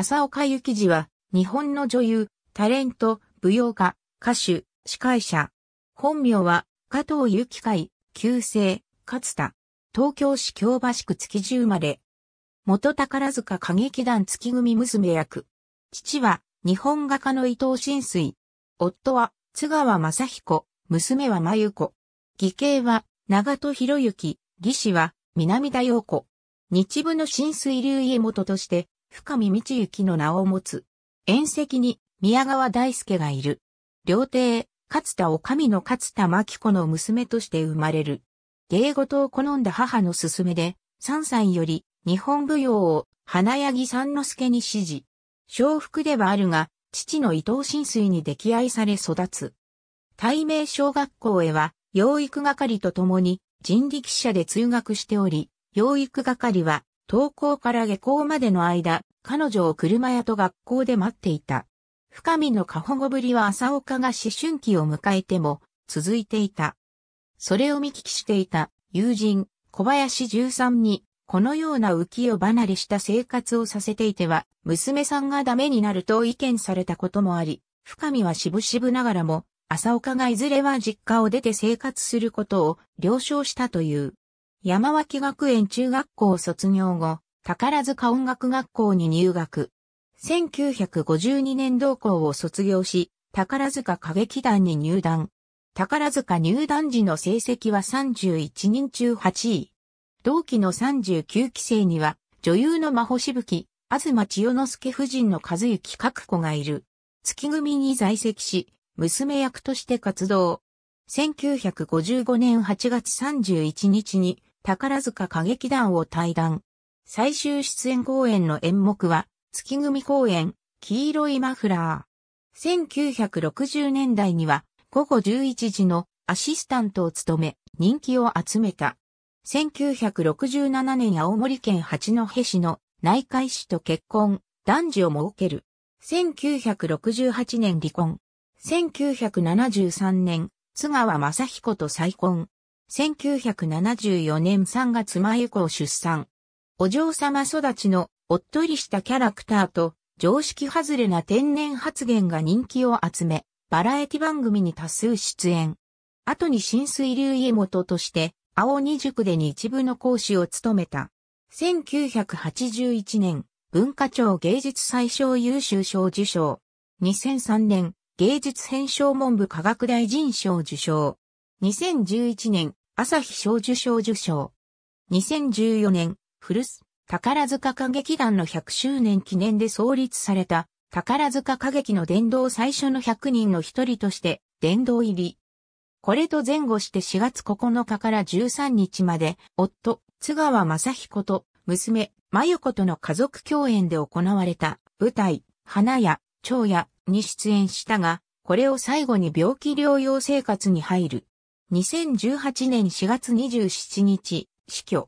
浅岡幸次は、日本の女優、タレント、舞踊家、歌手、司会者。本名は、加藤幸海、旧姓、勝田。東京市京橋区月生まれ。元宝塚歌劇団月組娘役。父は、日本画家の伊藤新水。夫は、津川正彦。娘は真由子。義兄は、長戸博之。義士は、南田陽子。日部の新水流家元として、深見道行の名を持つ。縁石に宮川大輔がいる。料亭、勝田お上の勝田真紀子の娘として生まれる。芸事を好んだ母の勧めで、3歳より日本舞踊を花柳三之助に指示。小福ではあるが、父の伊藤新水に溺愛され育つ。大名小学校へは、養育係と共に人力車で通学しており、養育係は登校から下校までの間、彼女を車屋と学校で待っていた。深見の過保護ぶりは朝岡が思春期を迎えても続いていた。それを見聞きしていた友人小林十三にこのような浮世離れした生活をさせていては娘さんがダメになると意見されたこともあり、深見は渋々ながらも朝岡がいずれは実家を出て生活することを了承したという。山脇学園中学校卒業後、宝塚音楽学校に入学。1952年同校を卒業し、宝塚歌劇団に入団。宝塚入団時の成績は31人中8位。同期の39期生には、女優の真帆しぶき、東千代之助夫人の和幸角子がいる。月組に在籍し、娘役として活動。1955年8月31日に、宝塚歌劇団を退団。最終出演公演の演目は、月組公演、黄色いマフラー。1960年代には、午後11時のアシスタントを務め、人気を集めた。1967年青森県八戸市の内海市と結婚、男児を設ける。1968年離婚。1973年、津川雅彦と再婚。1974年3月前以降出産。お嬢様育ちのおっとりしたキャラクターと常識外れな天然発言が人気を集め、バラエティ番組に多数出演。後に新水流家元として、青二塾で日部の講師を務めた。1981年、文化庁芸術最小優秀賞受賞。2003年、芸術編賞文部科学大臣賞受賞。2011年、朝日小受賞受賞。2014年、古巣、宝塚歌劇団の100周年記念で創立された、宝塚歌劇の殿堂最初の100人の一人として、殿堂入り。これと前後して4月9日から13日まで、夫、津川正彦と、娘、真由子との家族共演で行われた、舞台、花屋、蝶屋に出演したが、これを最後に病気療養生活に入る。2018年4月27日、死去。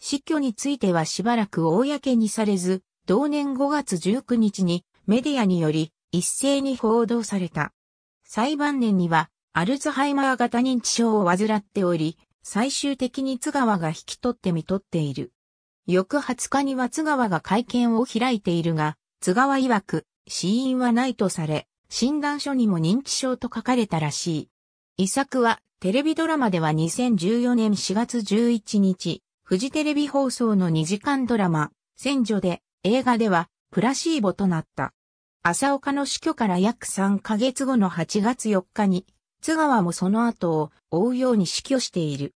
死去についてはしばらく公にされず、同年5月19日にメディアにより一斉に報道された。裁判年にはアルツハイマー型認知症を患っており、最終的に津川が引き取ってみとっている。翌20日には津川が会見を開いているが、津川曰く死因はないとされ、診断書にも認知症と書かれたらしい。遺作は、テレビドラマでは2014年4月11日、フジテレビ放送の2時間ドラマ、戦場で、映画では、プラシーボとなった。朝岡の死去から約3ヶ月後の8月4日に、津川もその後を追うように死去している。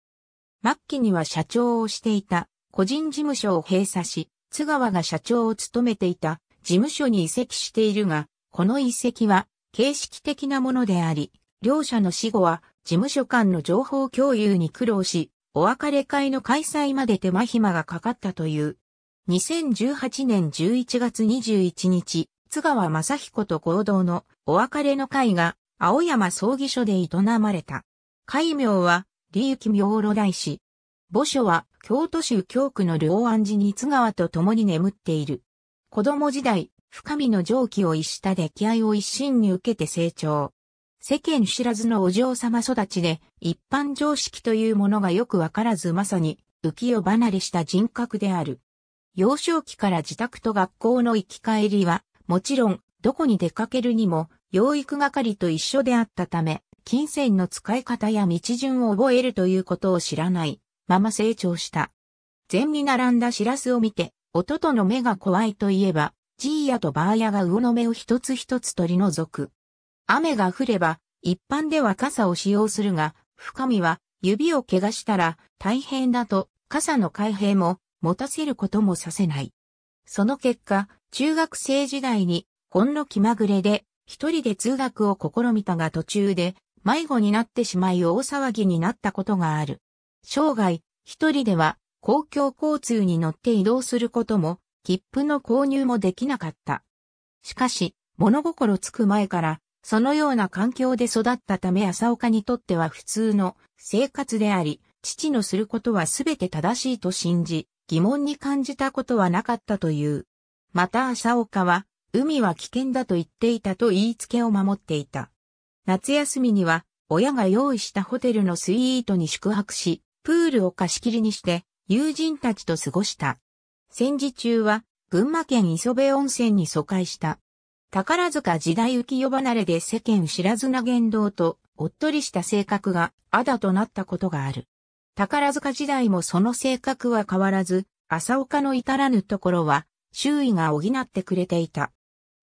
末期には社長をしていた個人事務所を閉鎖し、津川が社長を務めていた事務所に移籍しているが、この移籍は形式的なものであり、両者の死後は事務所間の情報共有に苦労し、お別れ会の開催まで手間暇がかかったという。2018年11月21日、津川雅彦と合同のお別れの会が青山葬儀所で営まれた。会名は、李幸明炉大師。墓所は京都州京区の両安寺に津川と共に眠っている。子供時代、深みの蒸気を逸した合いを一身に受けて成長。世間知らずのお嬢様育ちで、一般常識というものがよくわからずまさに、浮世離れした人格である。幼少期から自宅と学校の行き帰りは、もちろん、どこに出かけるにも、養育係と一緒であったため、金銭の使い方や道順を覚えるということを知らないまま成長した。禅に並んだシラスを見て、弟の目が怖いといえば、ジーヤとバーヤが魚の目を一つ一つ取り除く。雨が降れば、一般では傘を使用するが、深みは指を怪我したら大変だと傘の開閉も持たせることもさせない。その結果、中学生時代にほんの気まぐれで一人で通学を試みたが途中で迷子になってしまい大騒ぎになったことがある。生涯、一人では公共交通に乗って移動することも、切符の購入もできなかった。しかし、物心つく前からそのような環境で育ったため朝岡にとっては普通の生活であり、父のすることはすべて正しいと信じ、疑問に感じたことはなかったという。また朝岡は、海は危険だと言っていたと言いつけを守っていた。夏休みには、親が用意したホテルのスイートに宿泊し、プールを貸し切りにして、友人たちと過ごした。戦時中は、群馬県磯部温泉に疎開した。宝塚時代浮世離れで世間知らずな言動と、おっとりした性格が、あだとなったことがある。宝塚時代もその性格は変わらず、朝岡の至らぬところは、周囲が補ってくれていた。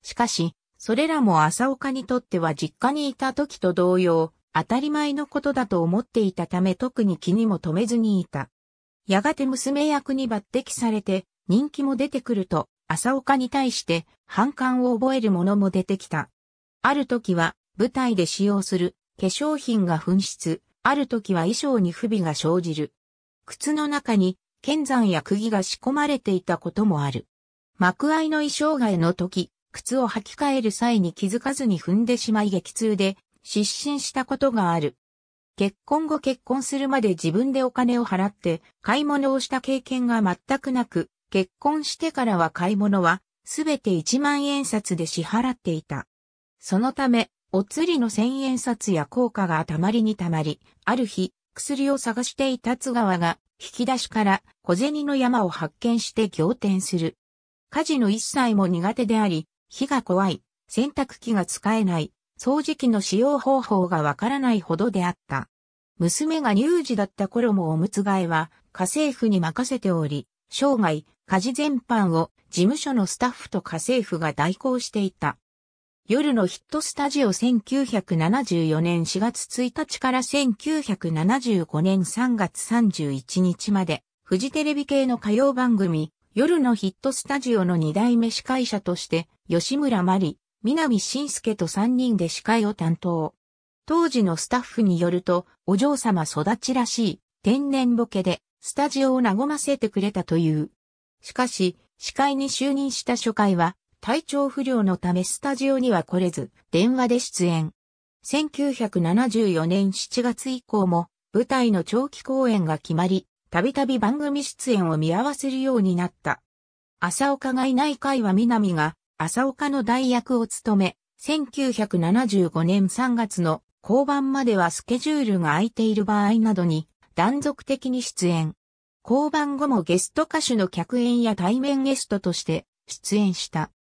しかし、それらも朝岡にとっては実家にいた時と同様、当たり前のことだと思っていたため特に気にも留めずにいた。やがて娘役に抜擢されて人気も出てくると朝岡に対して反感を覚える者も出てきた。ある時は舞台で使用する化粧品が紛失、ある時は衣装に不備が生じる。靴の中に剣山や釘が仕込まれていたこともある。幕合の衣装替えの時、靴を履き替える際に気づかずに踏んでしまい激痛で失神したことがある。結婚後結婚するまで自分でお金を払って買い物をした経験が全くなく、結婚してからは買い物は、すべて1万円札で支払っていた。そのため、お釣りの千円札や硬貨がたまりにたまり、ある日、薬を探していた津川が、引き出しから小銭の山を発見して仰天する。家事の一切も苦手であり、火が怖い、洗濯機が使えない、掃除機の使用方法がわからないほどであった。娘が乳児だった頃もおむつ替えは家政婦に任せており、生涯家事全般を事務所のスタッフと家政婦が代行していた。夜のヒットスタジオ1974年4月1日から1975年3月31日まで、フジテレビ系の歌謡番組、夜のヒットスタジオの二代目司会者として、吉村麻里、南信介と3人で司会を担当。当時のスタッフによると、お嬢様育ちらしい、天然ボケで、スタジオを和ませてくれたという。しかし、司会に就任した初回は、体調不良のためスタジオには来れず、電話で出演。1974年7月以降も、舞台の長期公演が決まり、たびたび番組出演を見合わせるようになった。朝岡がいない回は南が、朝岡の代役を務め、1975年3月の交番まではスケジュールが空いている場合などに断続的に出演。降板後もゲスト歌手の客演や対面ゲストとして出演した。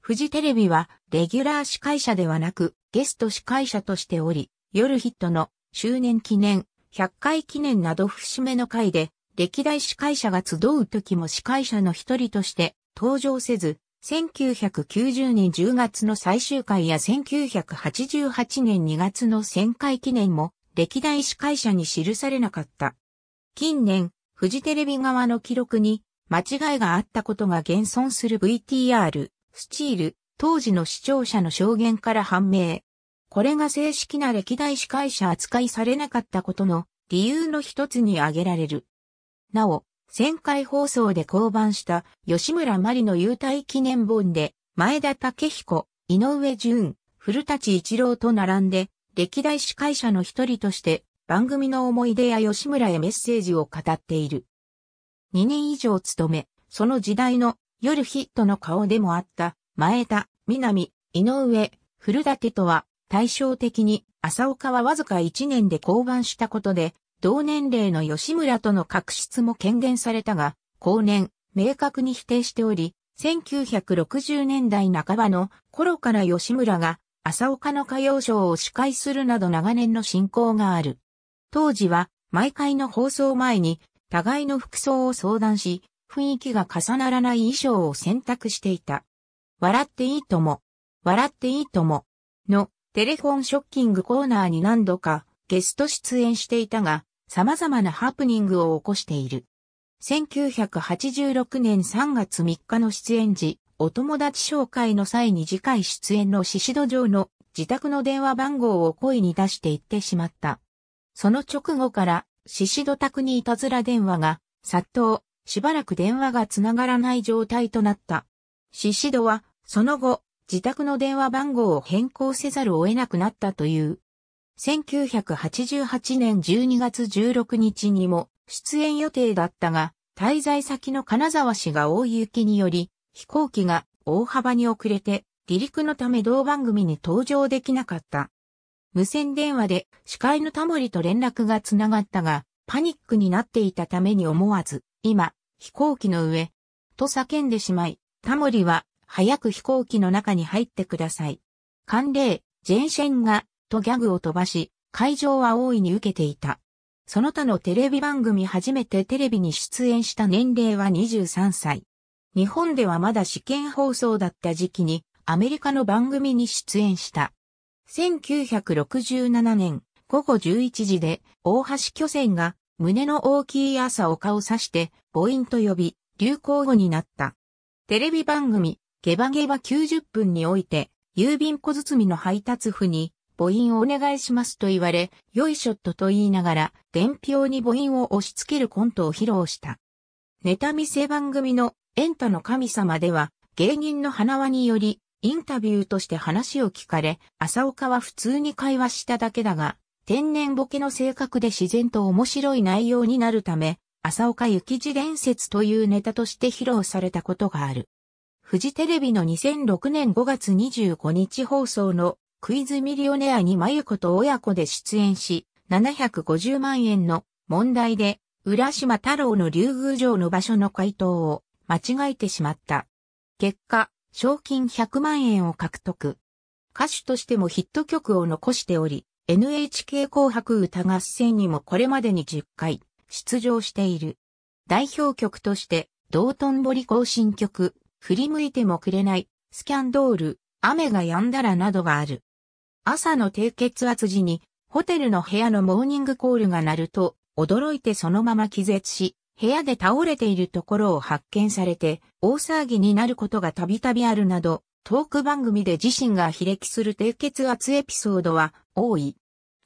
フジテレビはレギュラー司会者ではなくゲスト司会者としており、夜ヒットの周年記念、100回記念など節目の回で歴代司会者が集う時も司会者の一人として登場せず、1990年10月の最終回や1988年2月の1000回記念も歴代司会者に記されなかった。近年、フジテレビ側の記録に間違いがあったことが現存する VTR、スチール、当時の視聴者の証言から判明。これが正式な歴代司会者扱いされなかったことの理由の一つに挙げられる。なお、前回放送で降板した吉村麻里の優待記念本で、前田武彦、井上淳、古立一郎と並んで、歴代司会者の一人として番組の思い出や吉村へメッセージを語っている。2年以上務め、その時代の夜ヒットの顔でもあった前田、南、井上、古舘とは対照的に浅岡はわずか1年で降板したことで同年齢の吉村との確執も権限されたが、後年、明確に否定しており、1960年代半ばの頃から吉村が、朝岡の歌謡賞を司会するなど長年の進行がある。当時は毎回の放送前に互いの服装を相談し、雰囲気が重ならない衣装を選択していた。笑っていいとも、笑っていいとも、のテレフォンショッキングコーナーに何度かゲスト出演していたが、様々なハプニングを起こしている。1986年3月3日の出演時、お友達紹介の際に次回出演のシシド城の自宅の電話番号を声に出して言ってしまった。その直後から、獅子戸宅にいたずら電話が、殺到、しばらく電話がつながらない状態となった。獅子戸は、その後、自宅の電話番号を変更せざるを得なくなったという。1988年12月16日にも出演予定だったが、滞在先の金沢市が大雪により、飛行機が大幅に遅れて、離陸のため同番組に登場できなかった。無線電話で司会のタモリと連絡がつながったが、パニックになっていたために思わず、今、飛行機の上、と叫んでしまい、タモリは、早く飛行機の中に入ってください。寒冷、ジェンシェンが、とギャグを飛ばし、会場は大いに受けていた。その他のテレビ番組初めてテレビに出演した年齢は23歳。日本ではまだ試験放送だった時期にアメリカの番組に出演した。1967年午後11時で大橋巨船が胸の大きい朝を顔さして母音と呼び流行語になった。テレビ番組ゲバゲバ90分において郵便小包の配達譜に母音をお願いしますと言われ、よいしょっとと言いながら、伝票に母音を押し付けるコントを披露した。ネタ見せ番組のエンタの神様では、芸人の花輪により、インタビューとして話を聞かれ、浅岡は普通に会話しただけだが、天然ボケの性格で自然と面白い内容になるため、浅岡幸次伝説というネタとして披露されたことがある。フジテレビの2006年5月25日放送のクイズミリオネアに真由子と親子で出演し、750万円の問題で、浦島太郎の竜宮城の場所の回答を間違えてしまった。結果、賞金100万円を獲得。歌手としてもヒット曲を残しており、NHK 紅白歌合戦にもこれまでに10回出場している。代表曲として、道頓堀行進曲、振り向いてもくれない、スキャンドール、雨が止んだらなどがある。朝の低血圧時に、ホテルの部屋のモーニングコールが鳴ると、驚いてそのまま気絶し、部屋で倒れているところを発見されて、大騒ぎになることがたびたびあるなど、トーク番組で自身が非歴する低血圧エピソードは多い。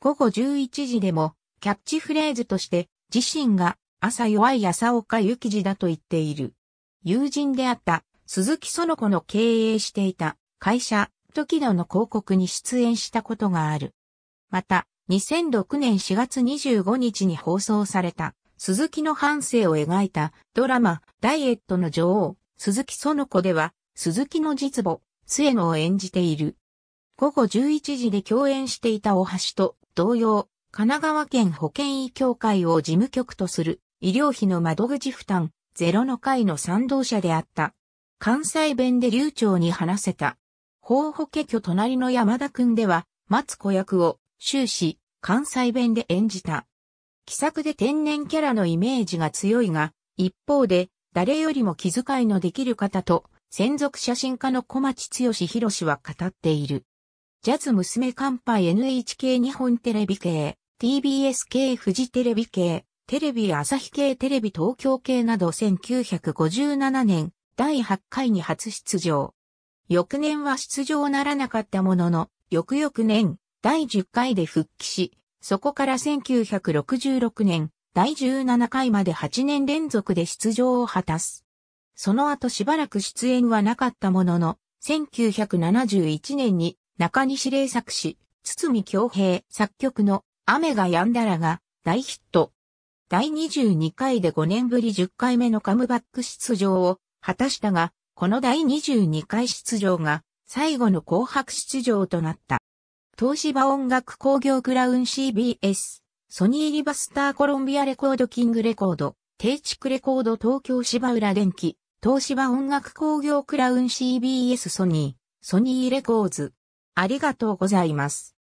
午後11時でも、キャッチフレーズとして、自身が朝弱い朝岡ゆきじだと言っている。友人であった鈴木園子の経営していた会社、時の広告に出演したことがある。また、2006年4月25日に放送された鈴木の半生を描いたドラマ、ダイエットの女王、鈴木園子では、鈴木の実母、末野を演じている。午後11時で共演していた大橋と同様、神奈川県保健医協会を事務局とする医療費の窓口負担ゼロの会の賛同者であった。関西弁で流暢に話せた。法保家居隣の山田くんでは、松子役を終始関西弁で演じた。気さくで天然キャラのイメージが強いが、一方で、誰よりも気遣いのできる方と、専属写真家の小町剛博士は語っている。ジャズ娘乾杯 NHK 日本テレビ系、TBS 系フジテレビ系、テレビ朝日系テレビ東京系など1957年第8回に初出場。翌年は出場ならなかったものの、翌々年第10回で復帰し、そこから1966年、第17回まで8年連続で出場を果たす。その後しばらく出演はなかったものの、1971年に中西霊作詞、堤京平作曲の雨が止んだらが大ヒット。第22回で5年ぶり10回目のカムバック出場を果たしたが、この第22回出場が最後の紅白出場となった。東芝音楽工業クラウン CBS、ソニーリバスターコロンビアレコードキングレコード、定畜レコード東京芝浦電機、東芝音楽工業クラウン CBS ソニー、ソニーレコーズ。ありがとうございます。